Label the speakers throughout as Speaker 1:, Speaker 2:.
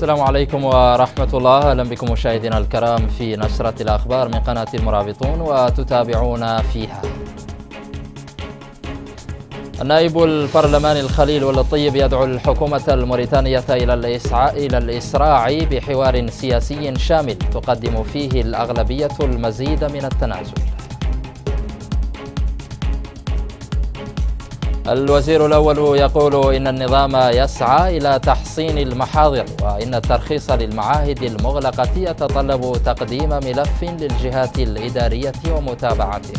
Speaker 1: السلام عليكم ورحمة الله أهلا بكم مشاهدينا الكرام في نشرة الأخبار من قناة المرابطون وتتابعون فيها النائب البرلماني الخليل والطيب يدعو الحكومة الموريتانية إلى إلى الإسراع بحوار سياسي شامل تقدم فيه الأغلبية المزيد من التنازل الوزير الأول يقول إن النظام يسعى إلى تحصين المحاضر وإن الترخيص للمعاهد المغلقة يتطلب تقديم ملف للجهات الإدارية ومتابعته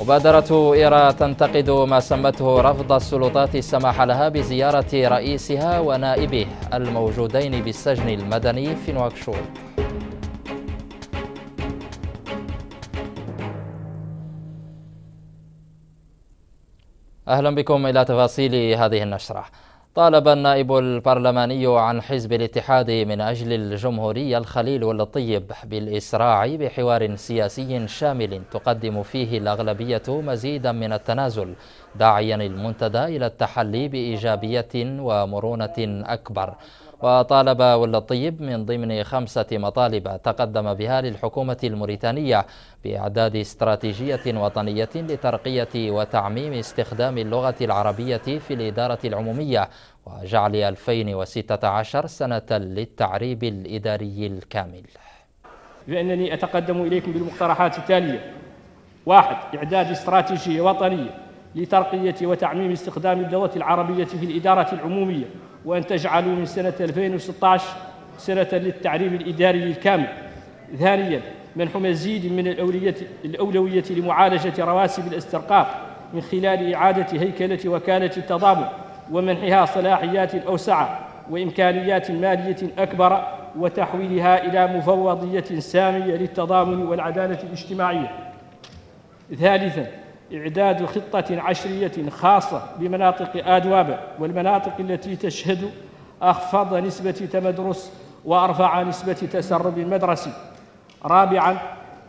Speaker 1: مبادرة إيرا تنتقد ما سمته رفض السلطات السماح لها بزيارة رئيسها ونائبه الموجودين بالسجن المدني في نواكشوط أهلا بكم إلى تفاصيل هذه النشرة طالب النائب البرلماني عن حزب الاتحاد من أجل الجمهورية الخليل والطيب بالإسراع بحوار سياسي شامل تقدم فيه الأغلبية مزيدا من التنازل داعيا المنتدى إلى التحلي بإيجابية ومرونة أكبر وطالب ولا الطيب من ضمن خمسة مطالب تقدم بها للحكومة الموريتانية بإعداد استراتيجية وطنية لترقية وتعميم استخدام اللغة العربية في الإدارة العمومية وجعل 2016 سنة للتعريب الإداري الكامل
Speaker 2: بأنني أتقدم إليكم بالمقترحات التالية واحد إعداد استراتيجية وطنية لترقية وتعميم استخدام اللغة العربية في الإدارة العمومية وأن تجعلوا من سنة 2016 سنة للتعليم الإداري الكامل ثانيا منح مزيد من الأولوية, الأولوية لمعالجة رواسب الاسترقاق من خلال إعادة هيكلة وكالة التضامن ومنحها صلاحيات أوسع وإمكانيات مالية أكبر وتحويلها إلى مفوضية سامية للتضامن والعدالة الاجتماعية ثالثاً إعداد خطة عشرية خاصة بمناطق آدواب والمناطق التي تشهد أخفض نسبة تمدرس وأرفع نسبة تسرب مدرسي رابعا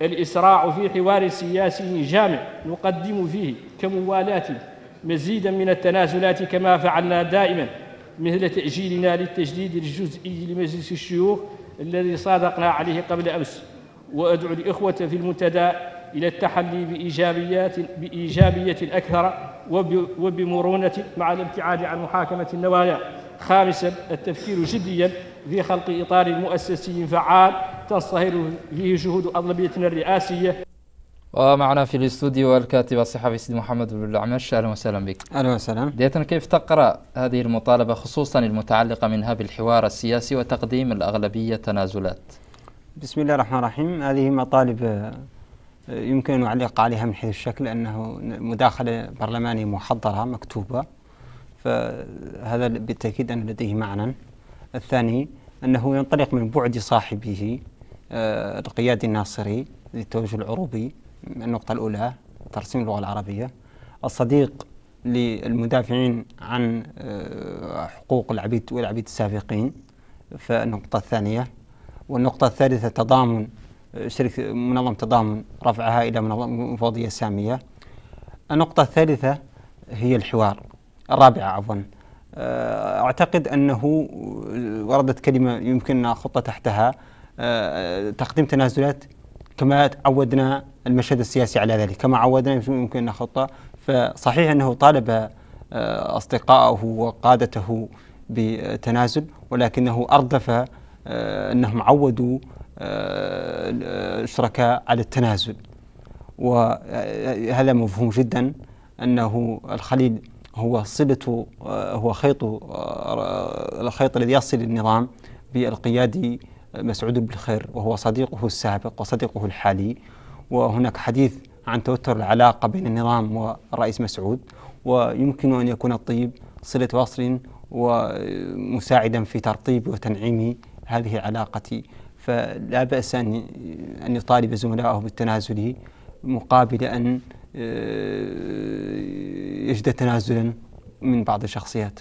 Speaker 2: الإسراع في حوار سياسي جامع نقدم فيه كموالاة مزيدا من التنازلات كما فعلنا دائما مثل تأجيلنا للتجديد الجزئي لمجلس الشيوخ الذي صادقنا عليه قبل أمس وأدعو الإخوة في المنتدى إلى التحلي بإيجابيات بإيجابية أكثر وبمرونة مع الابتعاد عن محاكمة النوايا خامسا التفكير جديا في خلق إطار مؤسسي فعال تنصهر فيه جهود أغلبيتنا الرئاسية
Speaker 1: ومعنا في الاستوديو الكاتب الصحفي سيد محمد بن العمش اهلا وسهلا بك. اهلا وسهلا. بدايه كيف تقرا هذه المطالبه خصوصا المتعلقه منها بالحوار السياسي وتقديم الاغلبيه تنازلات؟
Speaker 3: بسم الله الرحمن الرحيم هذه مطالب يمكن أن نعلق عليها من حيث الشكل أنه مداخلة برلمانية محضرة مكتوبة فهذا بالتأكيد أن لديه معنى الثاني أنه ينطلق من بعد صاحبه القيادي آه، الناصري للتوجه العروبي النقطة الأولى ترسيم اللغة العربية الصديق للمدافعين عن آه، حقوق العبيد والعبيد السابقين فالنقطة الثانية والنقطة الثالثة تضامن شركة منظمة التضامن رفعها إلى منظمة مفوضية سامية النقطة الثالثة هي الحوار الرابعة عفوا آه، أعتقد أنه وردت كلمة يمكننا خطة تحتها آه، تقديم تنازلات كما عودنا المشهد السياسي على ذلك كما عودنا يمكننا خطة فصحيح أنه طالب آه، أصدقائه وقادته بتنازل ولكنه أردف أنهم عودوا الشركاء آه، على التنازل وهذا آه، مفهوم جدا أنه الخليل هو صلة آه، هو خيط الخيط الذي يصل النظام بالقيادي مسعود بالخير وهو صديقه السابق وصديقه الحالي وهناك حديث عن توتر العلاقة بين النظام والرئيس مسعود ويمكن أن يكون الطيب صلة وصل ومساعدا في ترطيب وتنعيم هذه العلاقة فلا بأس أن أن يطالب زملائه بالتنازل مقابل أن آه، يجد تنازلا من بعض الشخصيات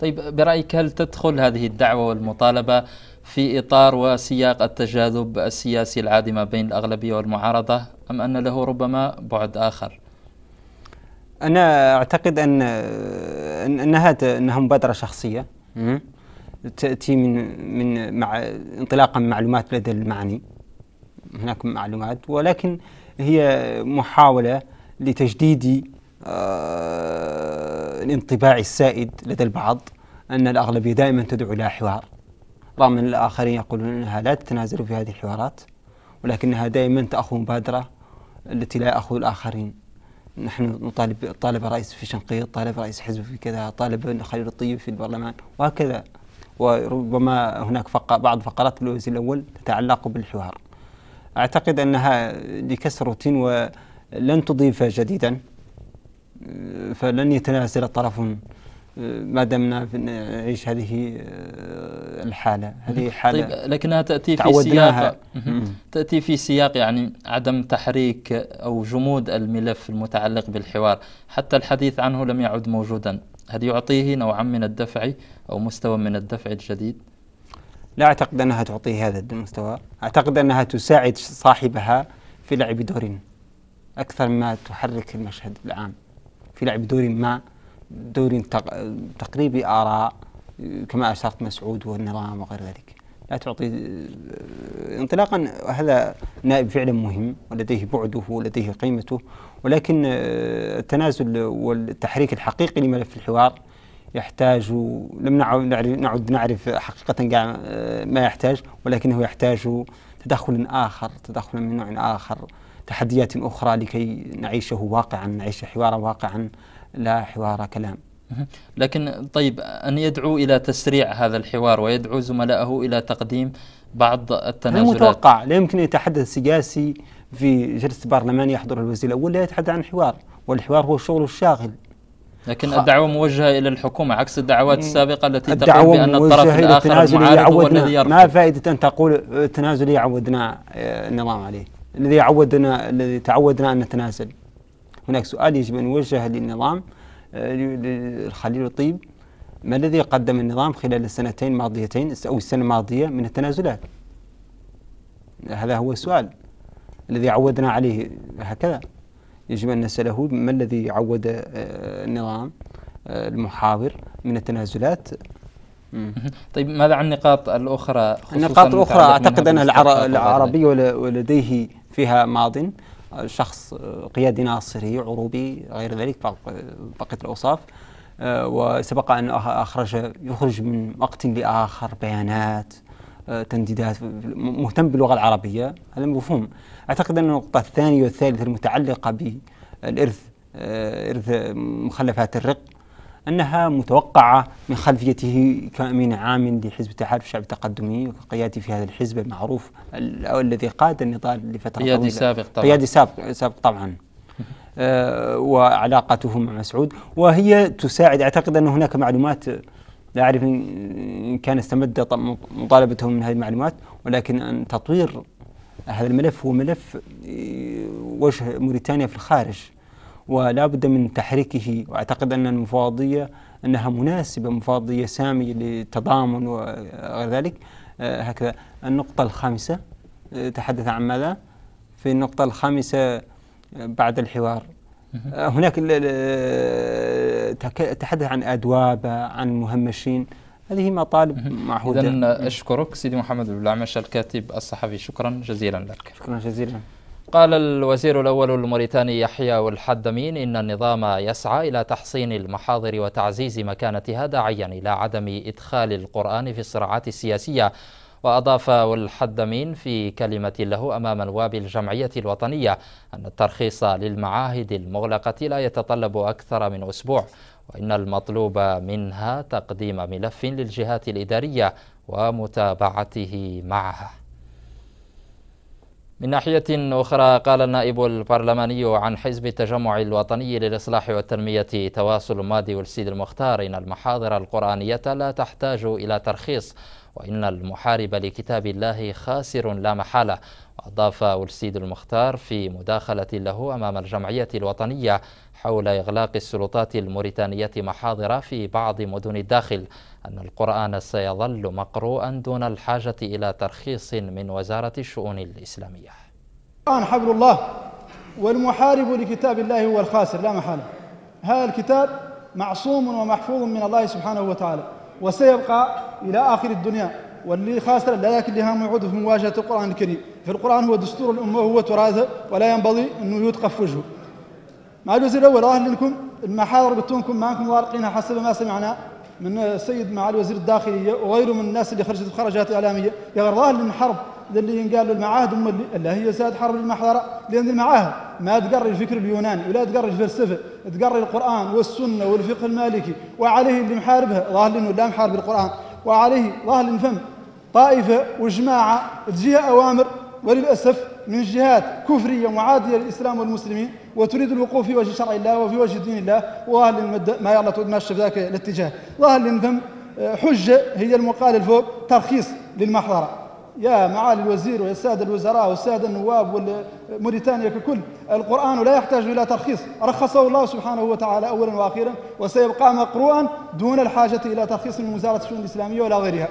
Speaker 1: طيب برأيك هل تدخل هذه الدعوة والمطالبة في إطار وسياق التجاذب السياسي العادي ما بين الأغلبية والمعارضة أم أن له ربما بعد آخر؟
Speaker 3: أنا أعتقد أن آه، أنها أنها مبادرة شخصية تأتي من من مع انطلاقا من معلومات لدى المعني هناك معلومات ولكن هي محاولة لتجديد آه، الانطباع السائد لدى البعض أن الأغلبية دائما تدعو إلى حوار رغم أن الآخرين يقولون أنها لا تتنازل في هذه الحوارات ولكنها دائما تأخذ مبادرة التي لا يأخذ الآخرين نحن نطالب طالب رئيس في شنقيط طالب رئيس حزب في كذا طالب خليل الطيب في البرلمان وهكذا وربما هناك فق بعض فقرات الجزء الأول تتعلق بالحوار أعتقد أنها لكسر روتين ولن تضيف جديدا فلن يتنازل طرف ما دمنا نعيش هذه الحاله هذه حاله طيب لكنها تاتي في سياق
Speaker 1: تاتي في سياق يعني عدم تحريك او جمود الملف المتعلق بالحوار حتى الحديث عنه لم يعد موجودا هل يعطيه نوعا من الدفع أو مستوى من الدفع الجديد لا أعتقد أنها تعطيه هذا المستوى أعتقد أنها تساعد صاحبها في لعب دور
Speaker 3: أكثر مما تحرك المشهد العام في لعب دور ما دور تقريبي آراء كما أشرت مسعود والنظام وغير ذلك لا تعطي انطلاقا هذا نائب فعلا مهم ولديه بعده ولديه قيمته ولكن آه، التنازل والتحريك الحقيقي لملف الحوار يحتاج لم نعد نعرف حقيقة آه، ما يحتاج ولكنه يحتاج تدخل آخر تدخل من نوع آخر تحديات
Speaker 1: أخرى لكي نعيشه واقعا نعيش حوارا واقعا لا حوار كلام لكن طيب أن يدعو إلى تسريع هذا الحوار ويدعو زملائه إلى تقديم بعض التنازلات متوقع لا يمكن أن يتحدث
Speaker 3: سياسي
Speaker 1: في جلسة
Speaker 3: برلمان يحضر الوزير الأول لا يتحدث عن حوار والحوار هو الشغل الشاغل
Speaker 1: لكن الدعوة موجهة إلى الحكومة عكس الدعوات السابقة التي تقول بأن الطرف الآخر معارض هو الذي يرفض ما
Speaker 3: فائدة أن تقول التنازل يعودنا النظام آه، عليه الذي يعودنا الذي تعودنا أن نتنازل هناك سؤال يجب أن يوجه للنظام آه، للخليل الطيب ما الذي قدم النظام خلال السنتين الماضيتين أو السنة الماضية من التنازلات هذا هو السؤال الذي عودنا عليه هكذا يجب أن نسأله ما الذي عود آه، النظام آه، المحاور من التنازلات
Speaker 1: طيب ماذا عن النقاط الأخرى
Speaker 3: النقاط الأخرى أعتقد أن العربي ولديه فيها ماضٍ شخص آه، قيادي ناصري عروبي غير ذلك بقية الأوصاف آه، وسبق أن أخرج يخرج من وقت لآخر بيانات آه، تنديدات مهتم باللغة العربية هذا مفهوم أعتقد أن النقطة الثانية والثالثة المتعلقة بالإرث إرث مخلفات الرق أنها متوقعة من خلفيته كأمين عام لحزب التحالف الشعبي التقدمي وقيادته في هذا الحزب المعروف الذي قاد النضال لفترة قيادي طويلة سابق طبعا قيادي سابق, سابق طبعا آه وعلاقته مع مسعود وهي تساعد أعتقد أن هناك معلومات لا أعرف إن كان استمد مطالبته من هذه المعلومات ولكن أن تطوير هذا الملف هو ملف آه، وجه موريتانيا في الخارج ولا بد من تحريكه وأعتقد أن المفوضية أنها مناسبة مفوضية سامية للتضامن وغير ذلك آه، هكذا النقطة الخامسة آه، تحدث عن ماذا في النقطة الخامسة آه، بعد الحوار هناك تحدث عن أدواب عن مهمشين هذه مطالب معهودة إذا
Speaker 1: أشكرك سيدي محمد بن الكاتب الصحفي شكرا جزيلا لك شكرا جزيلا قال الوزير الأول الموريتاني يحيى والحدمين إن النظام يسعى إلى تحصين المحاضر وتعزيز مكانتها داعيا إلى عدم إدخال القرآن في الصراعات السياسية وأضاف والحدمين في كلمة له أمام نواب الجمعية الوطنية أن الترخيص للمعاهد المغلقة لا يتطلب أكثر من أسبوع وإن المطلوب منها تقديم ملف للجهات الإدارية ومتابعته معها من ناحية أخرى قال النائب البرلماني عن حزب التجمع الوطني للإصلاح والتنمية تواصل مادي والسيد المختار إن المحاضر القرآنية لا تحتاج إلى ترخيص وإن المحارب لكتاب الله خاسر لا محالة وأضاف السيد المختار في مداخلة له أمام الجمعية الوطنية حول إغلاق السلطات الموريتانية محاضرة في بعض مدن الداخل أن القرآن سيظل مقروءا دون الحاجة إلى ترخيص من وزارة الشؤون الإسلامية
Speaker 4: القرآن حبل الله والمحارب لكتاب الله هو الخاسر لا محالة هذا الكتاب معصوم ومحفوظ من الله سبحانه وتعالى وسيبقى إلى آخر الدنيا واللي خاسر لا يكن لها يعود في مواجهة القرآن الكريم فالقرآن هو دستور الأمة وهو تراثه ولا ينبغي أنه يتقف وجهه مع الجزء الأول أهل لكم المحاضر بتونكم معكم وارقينها حسب ما سمعنا من السيد مع الوزير الداخلية وغيره من الناس اللي خرجت خرجات إعلامية يا غير أهل الحرب ذا اللي قالوا المعاهد هم اللي هي ساد حرب المحضرة لأن المعاهد ما تقري الفكر اليوناني ولا تقري الفلسفة تقري القرآن والسنة والفقه المالكي وعليه اللي محاربها ظاهر انه لا محارب القرآن وعليه ظاهر نفهم طائفة وجماعة تجيها أوامر وللأسف من جهات كفرية معادية للإسلام والمسلمين وتريد الوقوف في وجه شرع الله وفي وجه دين الله وظاهر ما يلا تمشى في ذاك الاتجاه ظاهر لنفهم آه، حجة هي المقال الفوق ترخيص للمحضرة يا معالي الوزير ويا الساده الوزراء والساده النواب وموريتانيا ككل القران لا يحتاج الى ترخيص رخصه الله سبحانه وتعالى اولا واخيرا وسيبقى مقروءا دون الحاجه الى ترخيص من وزاره الشؤون الاسلاميه ولا غيرها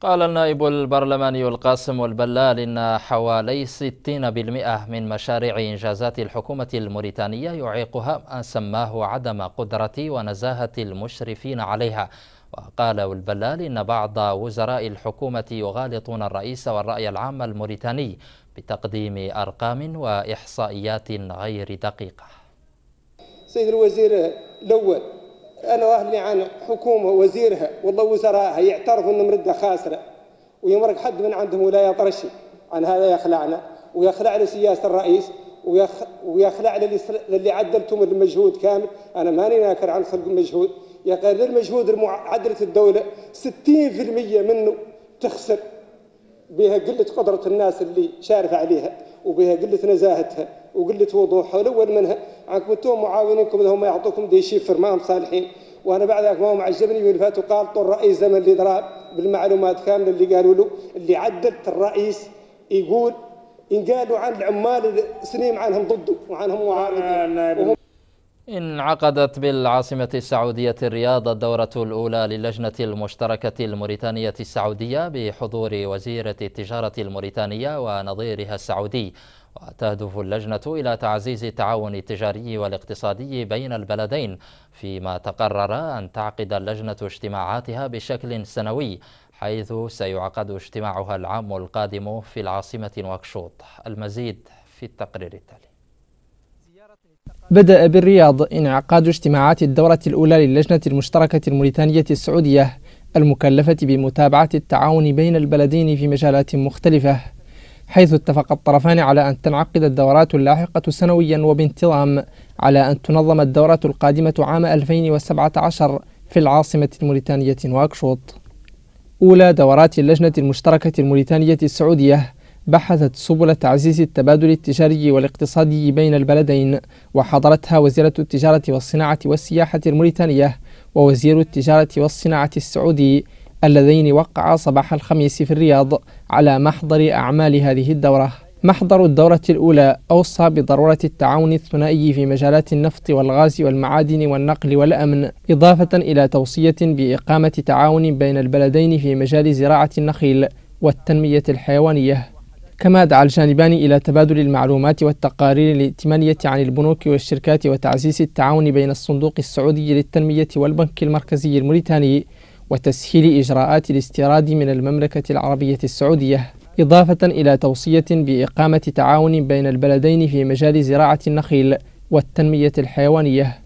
Speaker 1: قال النائب البرلماني القاسم البلال إن حوالي 60% من مشاريع إنجازات الحكومة الموريتانية يعيقها ما سماه عدم قدرة ونزاهة المشرفين عليها وقال البلال إن بعض وزراء الحكومة يغالطون الرئيس والرأي العام الموريتاني بتقديم أرقام وإحصائيات غير دقيقة
Speaker 5: سيد الوزير الأول أنا أهلي عن حكومة وزيرها والله وزرائها يعترفوا أن مردة خاسرة ويمرق حد من عندهم ولا يطرشي عن هذا يخلعنا ويخلع لسياسة الرئيس ويخلع للي عدلتم المجهود كامل أنا ماني ناكر عن خلق المجهود يقرر مجهود عدلة الدولة 60% منه تخسر بها قلة قدرة الناس اللي شارف عليها وبها قلة نزاهتها وقلة وضوحها الأول منها عنكم انتم معاونينكم هم يعطوكم دي شيفر ما هم صالحين وانا بعد ذاك ما هم عجبني يقول فاتوا قال طول رئيس زمن اللي ضرب بالمعلومات كامله اللي قالوا له اللي عدلت الرئيس يقول ان قالوا عن العمال سنين عنهم ضده وعنهم معارضين
Speaker 1: انعقدت بالعاصمة السعودية الرياض الدورة الأولى للجنة المشتركة الموريتانية السعودية بحضور وزيرة التجارة الموريتانية ونظيرها السعودي وتهدف اللجنة إلى تعزيز التعاون التجاري والاقتصادي بين البلدين فيما تقرر أن تعقد اللجنة اجتماعاتها بشكل سنوي حيث سيعقد اجتماعها العام القادم في العاصمة نواكشوط المزيد في التقرير التالي
Speaker 6: بدأ بالرياض انعقاد اجتماعات الدورة الأولى للجنة المشتركة الموريتانية السعودية المكلفة بمتابعة التعاون بين البلدين في مجالات مختلفة حيث اتفق الطرفان على أن تنعقد الدورات اللاحقة سنويا وبانتظام على أن تنظم الدورة القادمة عام 2017 في العاصمة الموريتانية نواكشوط أولى دورات اللجنة المشتركة الموريتانية السعودية بحثت سبل تعزيز التبادل التجاري والاقتصادي بين البلدين وحضرتها وزيرة التجارة والصناعة والسياحة الموريتانية ووزير التجارة والصناعة السعودي اللذين وقعا صباح الخميس في الرياض على محضر أعمال هذه الدورة محضر الدورة الأولى أوصى بضرورة التعاون الثنائي في مجالات النفط والغاز والمعادن والنقل والأمن، إضافة إلى توصية بإقامة تعاون بين البلدين في مجال زراعة النخيل والتنمية الحيوانية. كما دعا الجانبان إلى تبادل المعلومات والتقارير الائتمانية عن البنوك والشركات وتعزيز التعاون بين الصندوق السعودي للتنمية والبنك المركزي الموريتاني وتسهيل إجراءات الاستيراد من المملكة العربية السعودية إضافة إلى توصية بإقامة تعاون بين البلدين في مجال زراعة النخيل والتنمية الحيوانية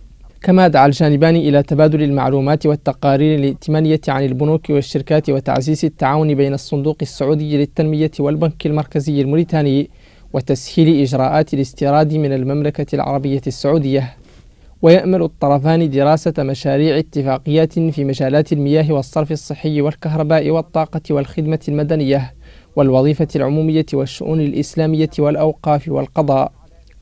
Speaker 6: كما دعا الجانبان إلى تبادل المعلومات والتقارير الائتمانية عن البنوك والشركات وتعزيز التعاون بين الصندوق السعودي للتنمية والبنك المركزي الموريتاني وتسهيل إجراءات الاستيراد من المملكة العربية السعودية ويأمل الطرفان دراسة مشاريع اتفاقيات في مجالات المياه والصرف الصحي والكهرباء والطاقة والخدمة المدنية والوظيفة العمومية والشؤون الإسلامية والأوقاف والقضاء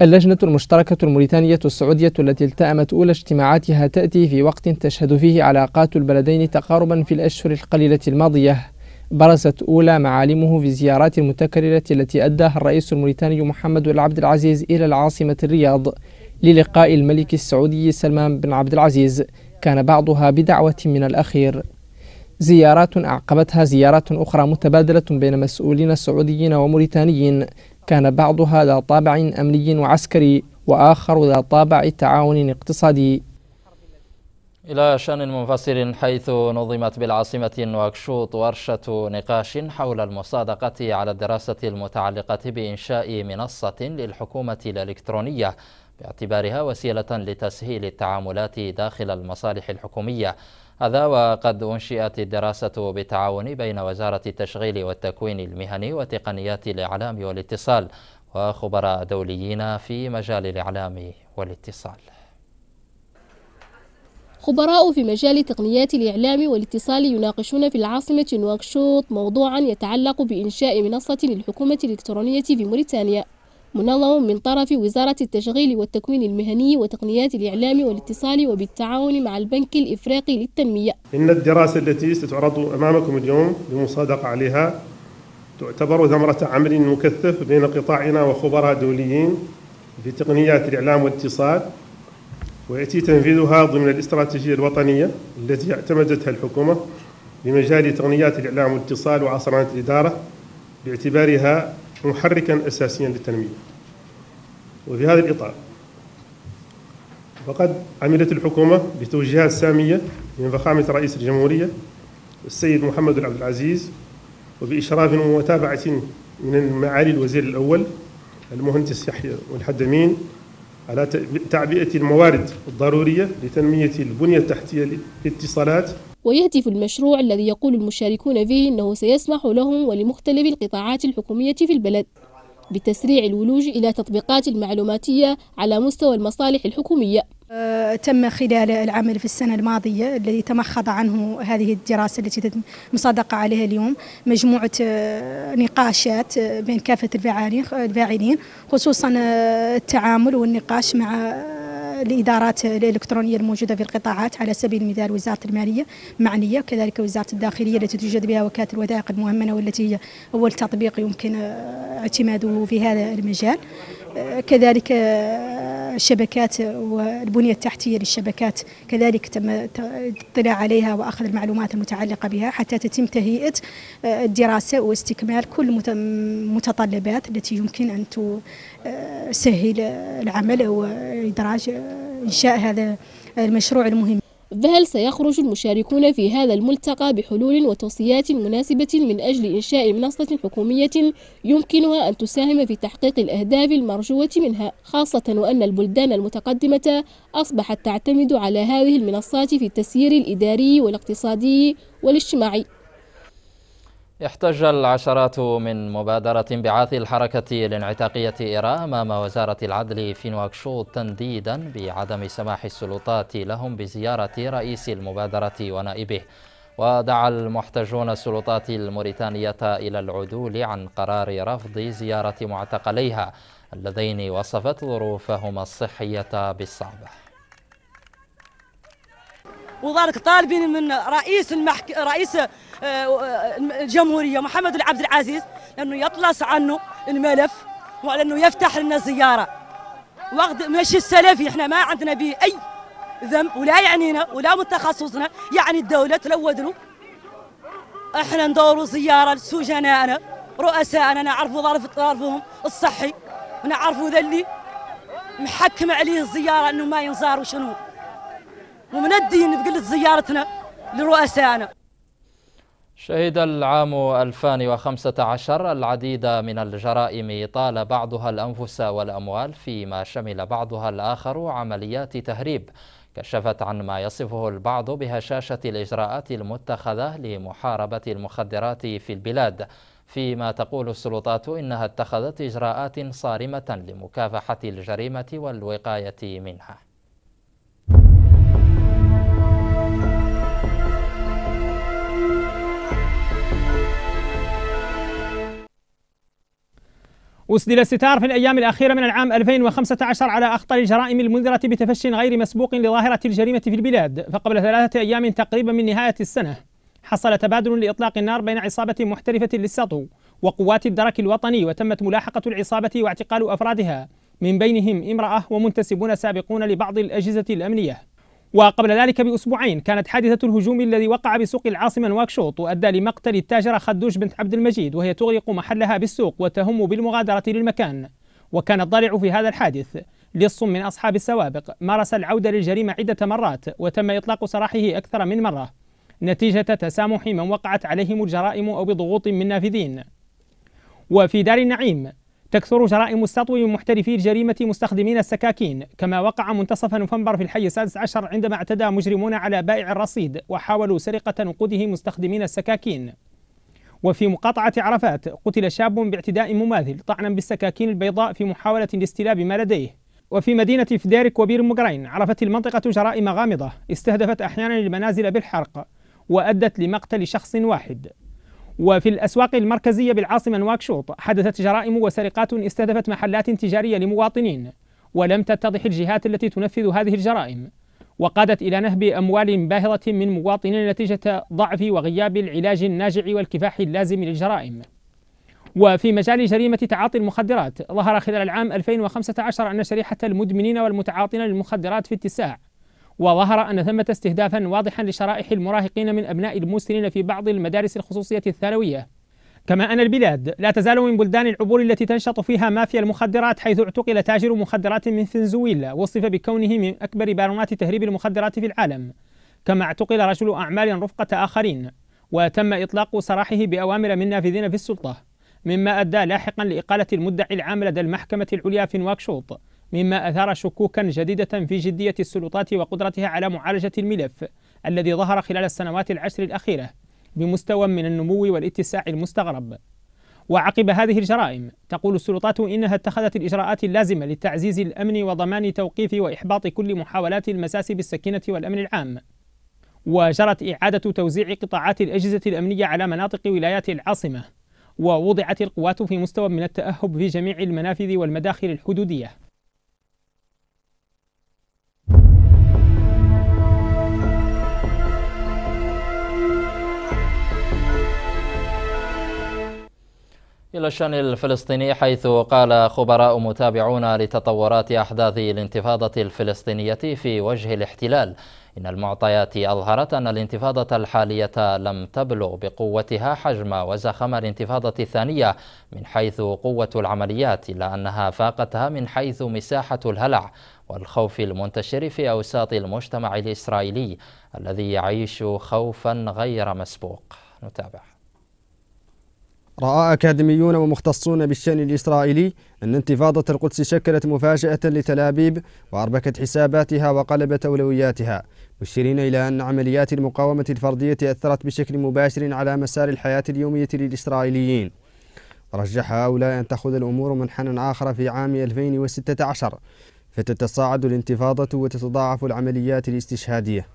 Speaker 6: اللجنة المشتركة الموريتانية السعودية التي التأمت أولى اجتماعاتها تأتي في وقت تشهد فيه علاقات البلدين تقاربا في الأشهر القليلة الماضية برزت أولى معالمه في الزيارات المتكررة التي أداها الرئيس الموريتاني محمد العبد العزيز إلى العاصمة الرياض للقاء الملك السعودي سلمان بن عبد العزيز كان بعضها بدعوة من الأخير زيارات أعقبتها زيارات أخرى متبادلة بين مسؤولين سعوديين وموريتانيين كان بعضها ذا طابع أمني وعسكري وآخر ذا طابع تعاون اقتصادي
Speaker 1: إلى شأن منفصل حيث نظمت بالعاصمة نواكشوط ورشة نقاش حول المصادقة على الدراسة المتعلقة بإنشاء منصة للحكومة الإلكترونية باعتبارها وسيلة لتسهيل التعاملات داخل المصالح الحكومية هذا وقد أنشئت الدراسة بالتعاون بين وزارة التشغيل والتكوين المهني وتقنيات الإعلام والاتصال وخبراء دوليين في مجال الإعلام والاتصال
Speaker 7: خبراء في مجال تقنيات الإعلام والاتصال يناقشون في العاصمة نواكشوط موضوعا يتعلق بإنشاء منصة للحكومة الإلكترونية في موريتانيا منظم من طرف وزارة التشغيل والتكوين المهني وتقنيات الإعلام والاتصال وبالتعاون مع البنك الإفريقي للتنمية
Speaker 6: إن الدراسة التي ستعرض أمامكم اليوم بمصادقة عليها تعتبر ثمرة عمل مكثف بين قطاعنا وخبراء دوليين في تقنيات الإعلام والاتصال ويأتي تنفيذها ضمن الاستراتيجية الوطنية التي اعتمدتها الحكومة لمجال تقنيات الإعلام والاتصال وعصرانة الإدارة باعتبارها محركا أساسيا للتنمية وفي هذا الإطار فقد عملت الحكومة بتوجيهات سامية من فخامة رئيس الجمهورية السيد محمد بن عبد العزيز وبإشراف ومتابعة من معالي الوزير الأول المهندس يحيى والحدمين على تعبئة الموارد الضرورية لتنمية البنية التحتية للاتصالات
Speaker 7: ويهدف المشروع الذي يقول المشاركون فيه أنه سيسمح لهم ولمختلف القطاعات الحكومية في البلد بتسريع الولوج إلى تطبيقات المعلوماتية على مستوى المصالح الحكومية أه، تم خلال العمل في السنة الماضية الذي تمخض عنه هذه الدراسة التي تتم مصادقة عليها اليوم مجموعة أه، نقاشات أه، بين كافة الفاعلين خصوصا التعامل والنقاش مع الادارات الالكترونيه الموجوده في القطاعات على سبيل المثال وزاره الماليه معنيه كذلك وزاره الداخليه التي توجد بها وكاله الوثائق المهمنه والتي هي اول تطبيق يمكن اعتماده في هذا المجال كذلك الشبكات آه، والبنية التحتية للشبكات كذلك تم الاطلاع عليها وأخذ المعلومات المتعلقة بها حتى تتم تهيئة آه، الدراسة واستكمال كل المتطلبات التي يمكن أن تسهل آه، العمل وإدراج إنشاء هذا المشروع المهم فهل سيخرج المشاركون في هذا الملتقى بحلول وتوصيات مناسبة من أجل إنشاء منصة حكومية يمكنها أن تساهم في تحقيق الأهداف المرجوة منها خاصة وأن البلدان المتقدمة أصبحت تعتمد على هذه المنصات في التسيير الإداري والاقتصادي والاجتماعي
Speaker 1: احتج العشرات من مبادرة انبعاث الحركة الانعتاقية إيران أمام وزارة العدل في نواكشوط تنديدا بعدم سماح السلطات لهم بزيارة رئيس المبادرة ونائبه ودعا المحتجون السلطات الموريتانية إلى العدول عن قرار رفض زيارة معتقليها اللذين وصفت ظروفهما الصحية بالصعبة
Speaker 5: وذلك طالبين من رئيس المحك... رئيس آه، آه، آه، الجمهوريه محمد عبد العزيز لانه يطلس عنه الملف ولانه يفتح لنا زياره واخد ماشي السلفي احنا ما عندنا به اي ذنب ولا يعنينا ولا متخصصنا يعني الدوله له احنا ندوروا زياره لسجنائنا رؤسائنا نعرفوا ظرف ظرفهم الصحي ونعرفوا ذا اللي محكم عليه الزياره انه ما ينزار وشنو الدين بقله زيارتنا لرؤسائنا
Speaker 1: شهد العام 2015 العديد من الجرائم طال بعضها الأنفس والأموال فيما شمل بعضها الآخر عمليات تهريب كشفت عن ما يصفه البعض بهشاشة الإجراءات المتخذة لمحاربة المخدرات في البلاد فيما تقول السلطات إنها اتخذت إجراءات صارمة لمكافحة الجريمة والوقاية منها
Speaker 8: أسدل الستار في الأيام الأخيرة من العام 2015 على أخطر الجرائم المنذرة بتفشي غير مسبوق لظاهرة الجريمة في البلاد فقبل ثلاثة أيام تقريبا من نهاية السنة حصل تبادل لإطلاق النار بين عصابة محترفة للسطو وقوات الدرك الوطني وتمت ملاحقة العصابة واعتقال أفرادها من بينهم امرأة ومنتسبون سابقون لبعض الأجهزة الأمنية وقبل ذلك بأسبوعين كانت حادثة الهجوم الذي وقع بسوق العاصمة نواكشوط وأدى لمقتل التاجرة خدوش بنت عبد المجيد وهي تغلق محلها بالسوق وتهم بالمغادرة للمكان وكان الضالع في هذا الحادث لص من أصحاب السوابق مارس العودة للجريمة عدة مرات وتم إطلاق سراحه أكثر من مرة نتيجة تسامح من وقعت عليهم الجرائم أو بضغوط من نافذين وفي دار النعيم تكثر جرائم السطو من محترفي الجريمة مستخدمين السكاكين كما وقع منتصف نوفمبر في الحي السادس عشر عندما اعتدى مجرمون على بائع الرصيد وحاولوا سرقة نقوده مستخدمين السكاكين وفي مقاطعة عرفات قتل شاب باعتداء مماثل طعنا بالسكاكين البيضاء في محاولة لاستلاب ما لديه وفي مدينة فديرك وبير مقرين عرفت المنطقة جرائم غامضة استهدفت أحيانا المنازل بالحرق وأدت لمقتل شخص واحد وفي الأسواق المركزية بالعاصمة نواكشوط حدثت جرائم وسرقات استهدفت محلات تجارية لمواطنين ولم تتضح الجهات التي تنفذ هذه الجرائم وقادت إلى نهب أموال باهظة من مواطنين نتيجة ضعف وغياب العلاج الناجع والكفاح اللازم للجرائم وفي مجال جريمة تعاطي المخدرات ظهر خلال العام 2015 أن شريحة المدمنين والمتعاطين للمخدرات في اتساع وظهر أن ثمة استهدافا واضحا لشرائح المراهقين من أبناء المسلمين في بعض المدارس الخصوصية الثانوية كما أن البلاد لا تزال من بلدان العبور التي تنشط فيها مافيا المخدرات حيث اعتقل تاجر مخدرات من فنزويلا وصف بكونه من أكبر بارونات تهريب المخدرات في العالم كما اعتقل رجل أعمال رفقة آخرين وتم إطلاق سراحه بأوامر من نافذين في السلطة مما أدى لاحقا لإقالة المدعي العام لدى المحكمة العليا في نواكشوط مما أثار شكوكا جديدة في جدية السلطات وقدرتها على معالجة الملف الذي ظهر خلال السنوات العشر الأخيرة بمستوى من النمو والاتساع المستغرب وعقب هذه الجرائم تقول السلطات إنها اتخذت الإجراءات اللازمة لتعزيز الأمن وضمان توقيف وإحباط كل محاولات المساس بالسكينة والأمن العام وجرت إعادة توزيع قطاعات الأجهزة الأمنية على مناطق ولايات العاصمة ووضعت القوات في مستوى من التأهب في جميع المنافذ والمداخل الحدودية
Speaker 1: إلى الشأن الفلسطيني حيث قال خبراء متابعون لتطورات أحداث الانتفاضة الفلسطينية في وجه الاحتلال إن المعطيات أظهرت أن الانتفاضة الحالية لم تبلغ بقوتها حجم وزخم الانتفاضة الثانية من حيث قوة العمليات إلا أنها فاقتها من حيث مساحة الهلع والخوف المنتشر في أوساط المجتمع الإسرائيلي الذي يعيش خوفا غير مسبوق نتابع
Speaker 9: رأى أكاديميون ومختصون بالشأن الإسرائيلي أن انتفاضة القدس شكلت مفاجأة لتلابيب وأربكت حساباتها وقلبت أولوياتها مشيرين إلى أن عمليات المقاومة الفردية أثرت بشكل مباشر على مسار الحياة اليومية للإسرائيليين رجح هؤلاء أن تأخذ الأمور منحنى آخر في عام 2016 فتتصاعد الانتفاضة وتتضاعف العمليات الاستشهادية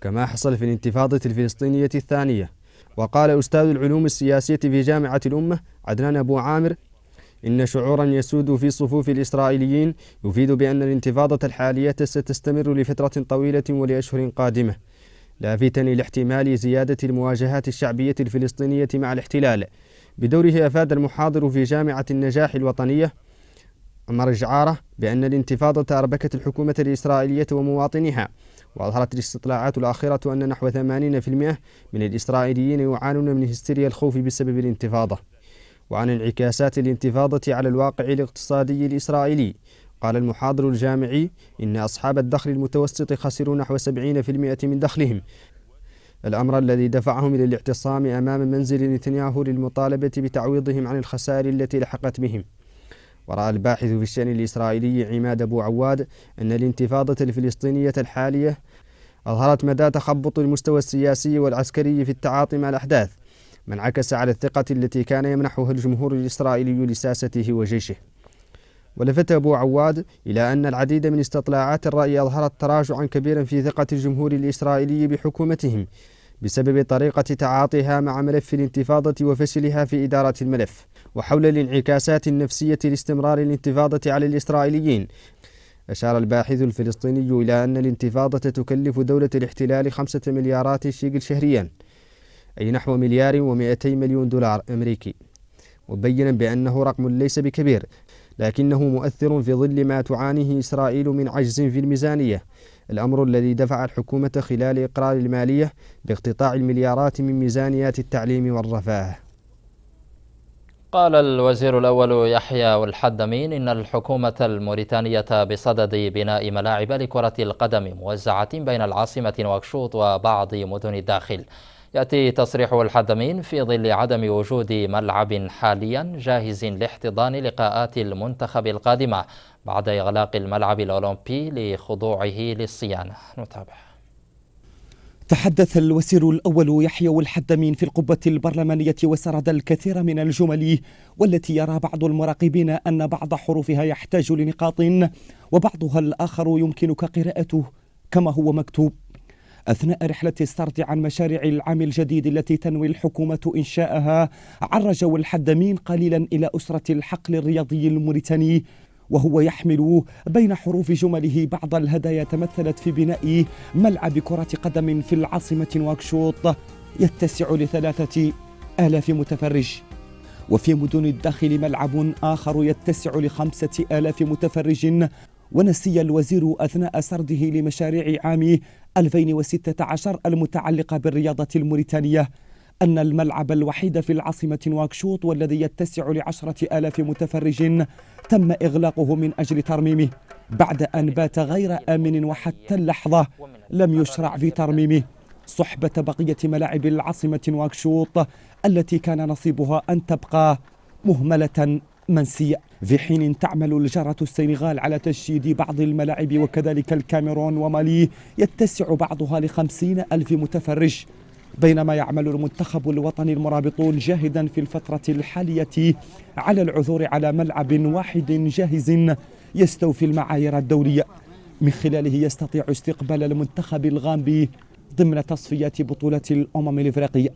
Speaker 9: كما حصل في الانتفاضة الفلسطينية الثانية وقال أستاذ العلوم السياسية في جامعة الأمة عدنان أبو عامر إن شعورا يسود في صفوف الإسرائيليين يفيد بأن الانتفاضة الحالية ستستمر لفترة طويلة ولأشهر قادمة لافتا إلى احتمال زيادة المواجهات الشعبية الفلسطينية مع الاحتلال بدوره أفاد المحاضر في جامعة النجاح الوطنية الجعارة بأن الانتفاضة أربكت الحكومة الإسرائيلية ومواطنيها وأظهرت الاستطلاعات الأخيرة أن نحو 80% من الإسرائيليين يعانون من هستيريا الخوف بسبب الانتفاضة وعن انعكاسات الانتفاضة على الواقع الاقتصادي الإسرائيلي قال المحاضر الجامعي إن أصحاب الدخل المتوسط خسروا نحو 70% من دخلهم الأمر الذي دفعهم إلى الاعتصام أمام منزل نتنياهو للمطالبة بتعويضهم عن الخسائر التي لحقت بهم ورأى الباحث في الشأن الإسرائيلي عماد أبو عواد أن الانتفاضة الفلسطينية الحالية أظهرت مدى تخبط المستوى السياسي والعسكري في التعاطي مع الأحداث ما انعكس على الثقة التي كان يمنحها الجمهور الإسرائيلي لساسته وجيشه ولفت أبو عواد إلى أن العديد من استطلاعات الرأي أظهرت تراجعا كبيرا في ثقة الجمهور الإسرائيلي بحكومتهم بسبب طريقة تعاطيها مع ملف الانتفاضة وفشلها في إدارة الملف وحول الانعكاسات النفسية لاستمرار الانتفاضة على الإسرائيليين أشار الباحث الفلسطيني إلى أن الانتفاضة تكلف دولة الاحتلال خمسة مليارات شيكل شهريا أي نحو مليار ومئتي مليون دولار أمريكي مبينا بأنه رقم ليس بكبير لكنه مؤثر في ظل ما تعانيه إسرائيل من عجز في الميزانية الأمر الذي دفع الحكومة خلال إقرار المالية باقتطاع المليارات من ميزانيات التعليم والرفاه
Speaker 1: قال الوزير الأول يحيى والحدمين إن الحكومة الموريتانية بصدد بناء ملاعب لكرة القدم موزعة بين العاصمة نواكشوط وبعض مدن الداخل يأتي تصريح الحدمين في ظل عدم وجود ملعب حاليا جاهز لاحتضان لقاءات المنتخب القادمة بعد إغلاق الملعب الأولمبي لخضوعه للصيانة نتابع
Speaker 5: تحدث الوزير الأول يحيى الحدمين في القبة البرلمانية وسرد الكثير من الجمل والتي يرى بعض المراقبين أن بعض حروفها يحتاج لنقاط وبعضها الآخر يمكنك قراءته كما هو مكتوب أثناء رحلة السرد عن مشاريع العام الجديد التي تنوي الحكومة إنشاءها عرج الحدمين قليلا إلى أسرة الحقل الرياضي الموريتاني وهو يحمل بين حروف جمله بعض الهدايا تمثلت في بناء ملعب كرة قدم في العاصمة نواكشوط يتسع لثلاثة آلاف متفرج وفي مدن الداخل ملعب آخر يتسع لخمسة آلاف متفرج ونسي الوزير أثناء سرده لمشاريع عام 2016 المتعلقة بالرياضة الموريتانية أن الملعب الوحيد في العاصمة نواكشوط والذي يتسع لعشرة آلاف متفرج تم إغلاقه من أجل ترميمه بعد أن بات غير آمن وحتى اللحظة لم يشرع في ترميمه صحبة بقية ملاعب العاصمة نواكشوط التي كان نصيبها أن تبقى مهملة منسية في حين تعمل الجارة السنغال على تشييد بعض الملاعب وكذلك الكاميرون ومالي يتسع بعضها لخمسين ألف متفرج بينما يعمل المنتخب الوطني المرابطون جاهدا في الفترة الحالية على العثور على ملعب واحد جاهز يستوفي المعايير الدولية من خلاله يستطيع استقبال المنتخب الغامبي ضمن تصفية بطولة الأمم الإفريقية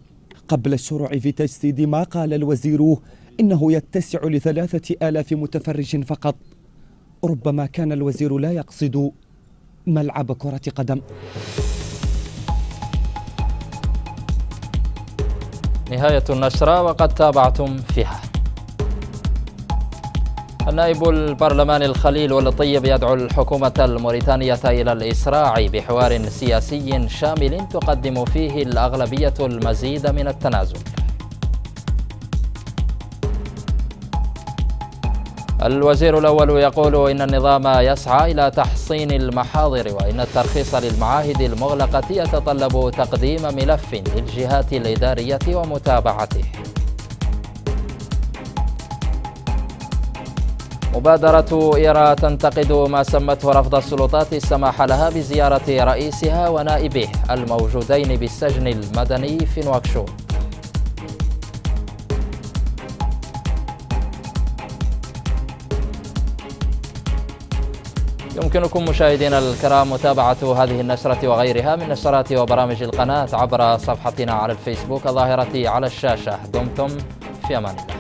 Speaker 5: قبل الشروع في تجسيد ما قال الوزير إنه يتسع لثلاثة آلاف متفرج فقط ربما كان الوزير لا يقصد ملعب كرة قدم
Speaker 1: نهاية النشرة وقد تابعتم فيها النائب البرلماني الخليل والطيب يدعو الحكومة الموريتانية إلى الإسراع بحوار سياسي شامل تقدم فيه الأغلبية المزيد من التنازل الوزير الأول يقول إن النظام يسعى إلى تحصين المحاضر وإن الترخيص للمعاهد المغلقة يتطلب تقديم ملف للجهات الإدارية ومتابعته مبادرة إيرا تنتقد ما سمته رفض السلطات السماح لها بزيارة رئيسها ونائبه الموجودين بالسجن المدني في نواكشوط يمكنكم مشاهدينا الكرام متابعة هذه النشرة وغيرها من نشرات وبرامج القناة عبر صفحتنا على الفيسبوك الظاهرة على الشاشة دمتم في أمان الله